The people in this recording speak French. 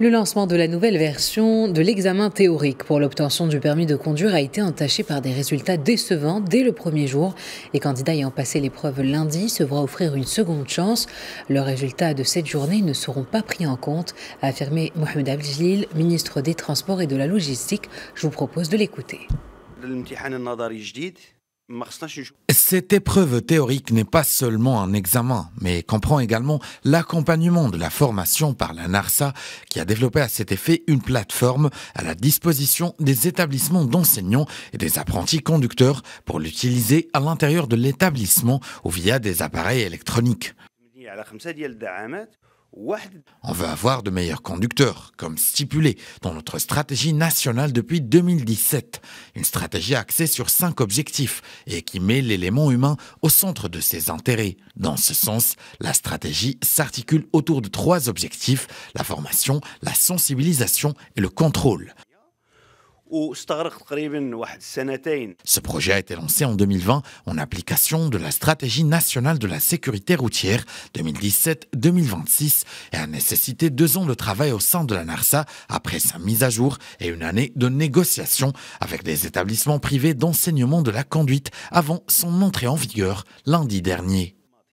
Le lancement de la nouvelle version de l'examen théorique pour l'obtention du permis de conduire a été entaché par des résultats décevants dès le premier jour. Les candidats ayant passé l'épreuve lundi se voient offrir une seconde chance. Leurs résultats de cette journée ne seront pas pris en compte, a affirmé Mohamed Abdelil, ministre des Transports et de la Logistique. Je vous propose de l'écouter. Cette épreuve théorique n'est pas seulement un examen, mais comprend également l'accompagnement de la formation par la NARSA, qui a développé à cet effet une plateforme à la disposition des établissements d'enseignants et des apprentis conducteurs pour l'utiliser à l'intérieur de l'établissement ou via des appareils électroniques. On veut avoir de meilleurs conducteurs, comme stipulé dans notre stratégie nationale depuis 2017. Une stratégie axée sur cinq objectifs et qui met l'élément humain au centre de ses intérêts. Dans ce sens, la stratégie s'articule autour de trois objectifs, la formation, la sensibilisation et le contrôle. Ce projet a été lancé en 2020 en application de la stratégie nationale de la sécurité routière 2017-2026 et a nécessité deux ans de travail au sein de la NARSA après sa mise à jour et une année de négociation avec des établissements privés d'enseignement de la conduite avant son entrée en vigueur lundi dernier.